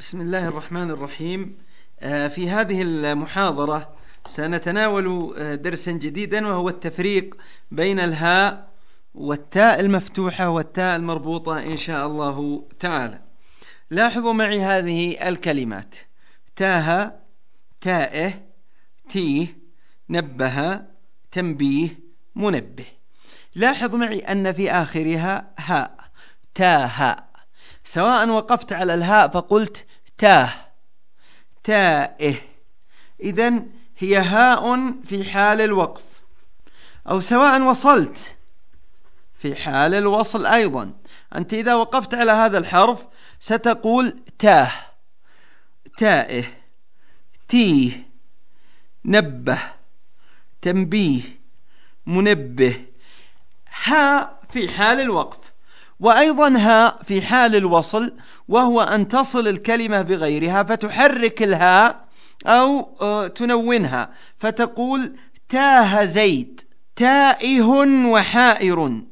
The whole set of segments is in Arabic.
بسم الله الرحمن الرحيم آه، في هذه المحاضرة سنتناول آه، درسا جديدا وهو التفريق بين الهاء والتاء المفتوحة والتاء المربوطة إن شاء الله تعالى لاحظوا معي هذه الكلمات تاها تائه تيه نبه تنبيه منبه لاحظ معي أن في آخرها هاء تاها سواء وقفت على الهاء فقلت تاه تائه إذا هي هاء في حال الوقف أو سواء وصلت في حال الوصل أيضا أنت إذا وقفت على هذا الحرف ستقول تاه تائه تيه نبه تنبيه منبه ها في حال الوقف وأيضا هاء في حال الوصل وهو أن تصل الكلمة بغيرها فتحرك الهاء أو آه، تنونها فتقول تاه زيد تائه وحائر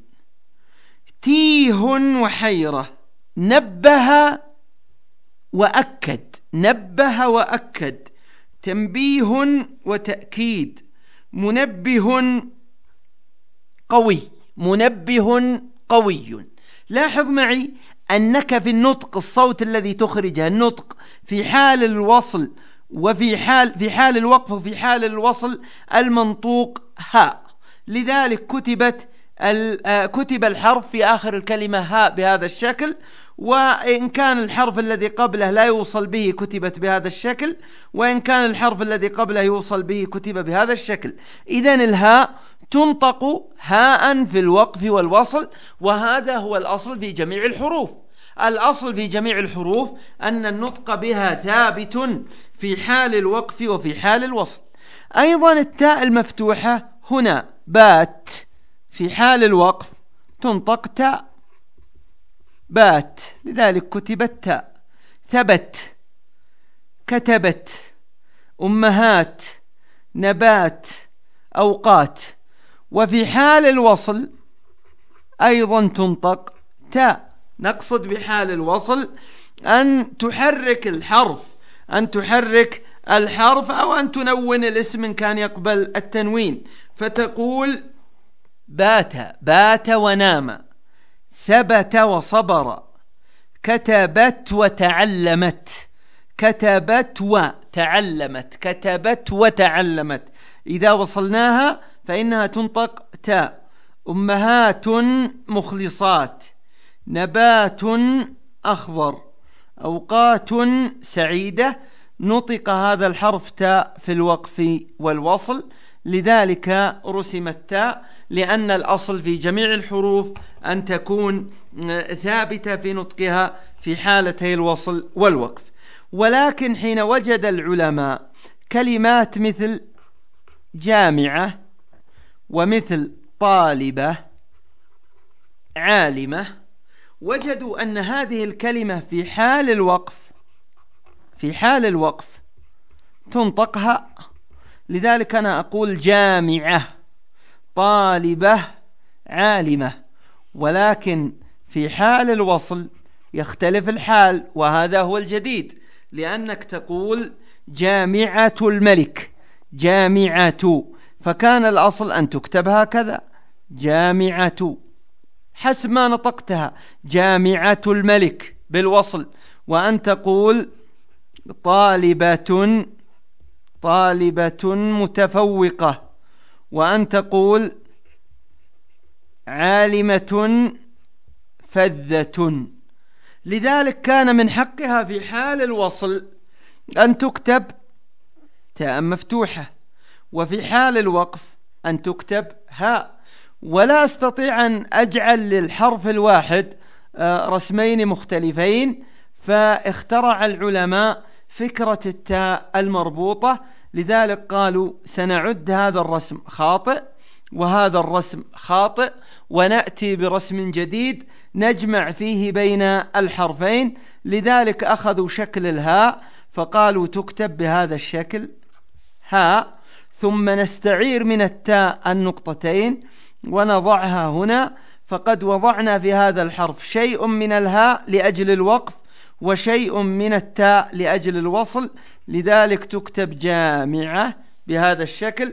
تيه وحيرة نبه وأكد نبه وأكد تنبيه وتأكيد منبه قوي منبه قوي لاحظ معي أنك في النطق الصوت الذي تخرجه النطق في حال الوصل وفي حال في حال الوقف وفي حال الوصل المنطوق هاء لذلك كتبت آه، كتب الحرف في آخر الكلمة هاء بهذا الشكل وإن كان الحرف الذي قبله لا يوصل به كتبت بهذا الشكل وإن كان الحرف الذي قبله يوصل به كتب بهذا الشكل إذا الهاء تنطق هاء في الوقف والوصل وهذا هو الأصل في جميع الحروف الأصل في جميع الحروف أن النطق بها ثابت في حال الوقف وفي حال الوصل أيضا التاء المفتوحة هنا بات في حال الوقف تنطق تاء بات لذلك كتبت تاء ثبت كتبت أمهات نبات أوقات وفي حال الوصل أيضا تنطق تاء نقصد بحال الوصل أن تحرك الحرف أن تحرك الحرف أو أن تنون الاسم إن كان يقبل التنوين فتقول بات بات ونام ثبت وصبر كتبت وتعلمت كتبت وتعلمت كتبت وتعلمت إذا وصلناها فإنها تنطق تاء أمهات مخلصات نبات أخضر أوقات سعيدة نطق هذا الحرف تاء في الوقف والوصل لذلك رسمت تاء لأن الأصل في جميع الحروف أن تكون ثابتة في نطقها في حالتي الوصل والوقف ولكن حين وجد العلماء كلمات مثل جامعة ومثل طالبة عالمة وجدوا أن هذه الكلمة في حال الوقف في حال الوقف تنطق هاء لذلك أنا أقول جامعة طالبة عالمة ولكن في حال الوصل يختلف الحال وهذا هو الجديد لأنك تقول جامعة الملك جامعة فكان الأصل أن تكتب هكذا جامعة حسب ما نطقتها جامعة الملك بالوصل وأن تقول طالبة طالبة متفوقة وأن تقول عالمة فذة لذلك كان من حقها في حال الوصل أن تكتب تاء مفتوحة وفي حال الوقف أن تكتب هاء ولا أستطيع أن أجعل للحرف الواحد آه، رسمين مختلفين فاخترع العلماء فكرة التاء المربوطة لذلك قالوا سنعد هذا الرسم خاطئ وهذا الرسم خاطئ ونأتي برسم جديد نجمع فيه بين الحرفين لذلك أخذوا شكل الهاء فقالوا تكتب بهذا الشكل هاء ثم نستعير من التاء النقطتين ونضعها هنا فقد وضعنا في هذا الحرف شيء من الهاء لأجل الوقف وشيء من التاء لأجل الوصل لذلك تكتب جامعة بهذا الشكل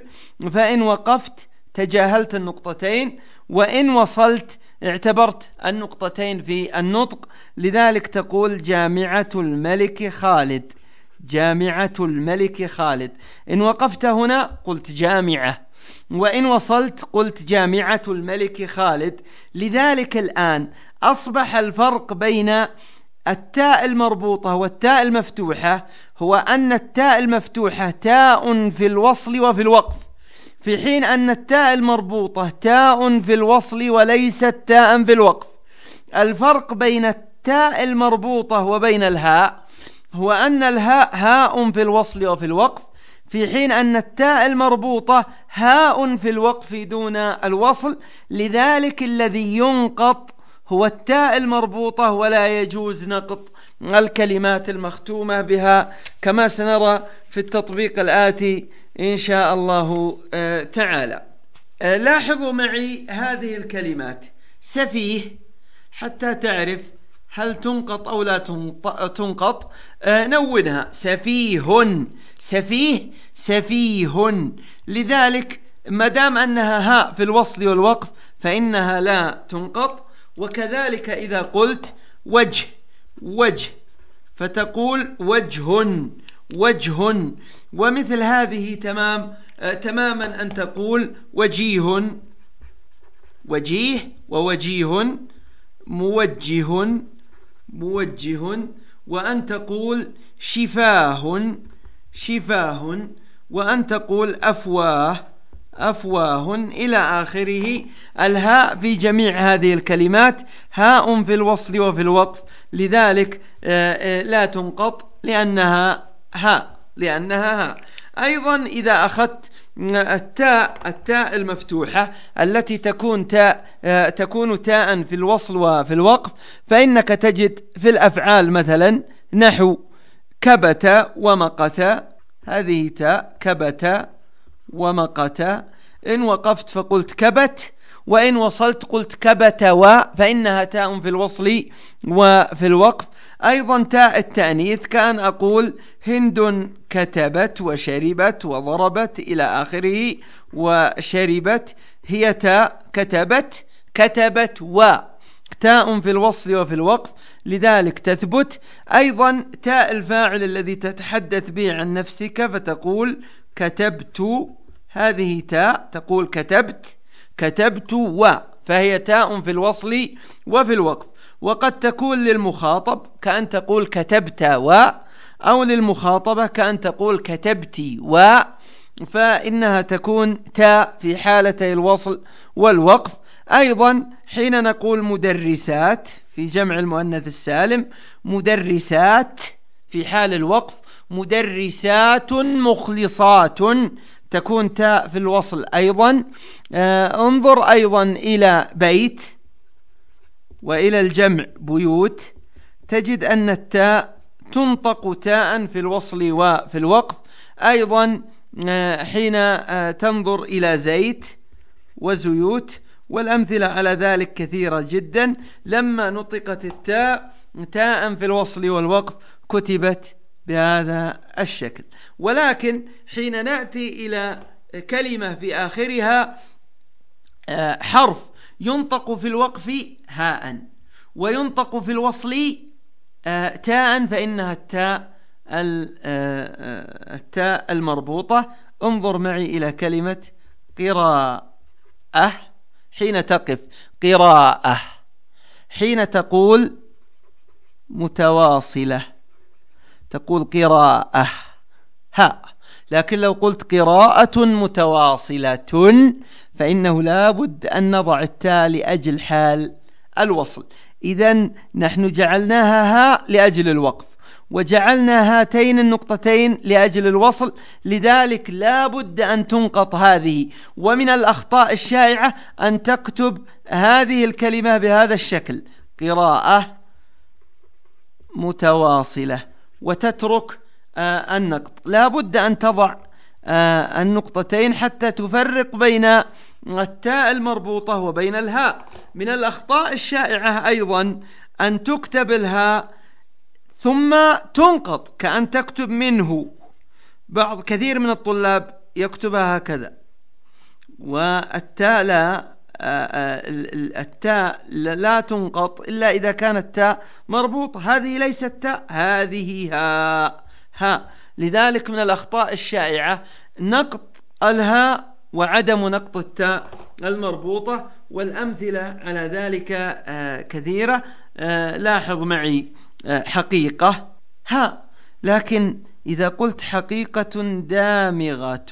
فإن وقفت تجاهلت النقطتين وإن وصلت اعتبرت النقطتين في النطق لذلك تقول جامعة الملك خالد جامعة الملك خالد إن وقفت هنا قلت جامعة وإن وصلت قلت جامعة الملك خالد لذلك الآن أصبح الفرق بين التاء المربوطة والتاء المفتوحة هو أن التاء المفتوحة تاء في الوصل وفي الوقف في حين أن التاء المربوطة تاء في الوصل وليست تاء في الوقف الفرق بين التاء المربوطة وبين الهاء هو أن الهاء هاء في الوصل وفي الوقف في حين أن التاء المربوطة هاء في الوقف دون الوصل لذلك الذي ينقط هو التاء المربوطة ولا يجوز نقط الكلمات المختومة بها كما سنرى في التطبيق الآتي إن شاء الله آه، تعالى آه، لاحظوا معي هذه الكلمات سفيه حتى تعرف هل تنقط أو لا تنقط آه نونها سفيه سفيه سفيه لذلك ما دام أنها هاء في الوصل والوقف فإنها لا تنقط وكذلك إذا قلت وجه وجه فتقول وجه وجه ومثل هذه تمام آه تماما أن تقول وجيه وجيه ووجيه موجه موجه وأن تقول شفاه شفاه وأن تقول أفواه أفواه إلى آخره الهاء في جميع هذه الكلمات هاء في الوصل وفي الوقف لذلك آه، آه، لا تنقط لأنها هاء لأنها هاء أيضا إذا أخذت التاء التاء المفتوحة التي تكون تاء آه، تكون تاء في الوصل وفي الوقف فإنك تجد في الأفعال مثلا نحو كبت ومقت هذه تاء كبت ومقت إن وقفت فقلت كبت وإن وصلت قلت كبت و فإنها تاء في الوصل وفي الوقف أيضا تاء التأنيث كان أقول هند كتبت وشربت وضربت إلى آخره وشربت هي تاء كتبت كتبت و تاء في الوصل وفي الوقف لذلك تثبت أيضا تاء الفاعل الذي تتحدث به عن نفسك فتقول كتبت هذه تاء تقول كتبت كتبت و فهي تاء في الوصل وفي الوقف وقد تكون للمخاطب كأن تقول كتبت و أو للمخاطبة كأن تقول كتبت و فإنها تكون تاء في حالتي الوصل والوقف أيضا حين نقول مدرسات في جمع المؤنث السالم مدرسات في حال الوقف مدرسات مخلصات تكون تاء في الوصل أيضا آه انظر أيضا إلى بيت وإلى الجمع بيوت تجد أن التاء تنطق تاء في الوصل وفي الوقف أيضا آه، حين آه، تنظر إلى زيت وزيوت والأمثلة على ذلك كثيرة جدا لما نطقت التاء تاء في الوصل والوقف كتبت بهذا الشكل ولكن حين نأتي إلى كلمة في آخرها آه، حرف ينطق في الوقف هاء وينطق في الوصل آه، تاء فإنها التاء آه، آه، التاء المربوطة انظر معي إلى كلمة قراءة حين تقف قراءة حين تقول متواصلة تقول قراءة هاء لكن لو قلت قراءة متواصلة فإنه لا بد أن نضع التاء لأجل حال الوصل إذا نحن جعلناها ها لأجل الوقف وجعلنا هاتين النقطتين لأجل الوصل لذلك لا بد أن تنقط هذه ومن الأخطاء الشائعة أن تكتب هذه الكلمة بهذا الشكل قراءة متواصلة وتترك آه، النقط لابد أن تضع آه، النقطتين حتى تفرق بين التاء المربوطة وبين الهاء من الأخطاء الشائعة أيضا أن تكتب الهاء ثم تنقط كأن تكتب منه بعض كثير من الطلاب يكتبها هكذا والتاء لا آه، التاء لا تنقط إلا إذا كانت تاء مربوطة هذه ليست تاء هذه هاء هاء لذلك من الأخطاء الشائعة نقط الهاء وعدم نقط التاء المربوطة والأمثلة على ذلك آه، كثيرة آه، لاحظ معي آه، حقيقة ها لكن إذا قلت حقيقة دامغة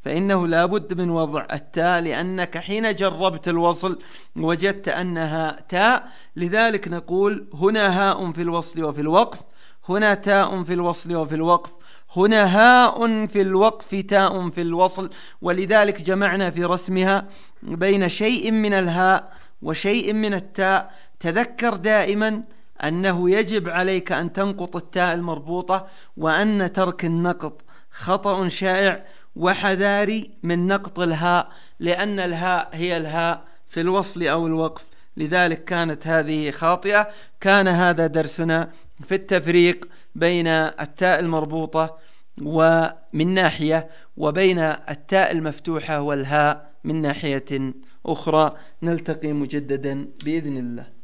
فإنه لابد من وضع التاء لأنك حين جربت الوصل وجدت أنها تاء لذلك نقول هنا هاء في الوصل وفي الوقف هنا تاء في الوصل وفي الوقف هنا هاء في الوقف تاء في الوصل ولذلك جمعنا في رسمها بين شيء من الهاء وشيء من التاء تذكر دائما أنه يجب عليك أن تنقط التاء المربوطة وأن ترك النقط خطأ شائع وحذاري من نقط الهاء لأن الهاء هي الهاء في الوصل أو الوقف لذلك كانت هذه خاطئة كان هذا درسنا في التفريق بين التاء المربوطة ومن ناحية وبين التاء المفتوحة والهاء من ناحية أخرى نلتقي مجددا بإذن الله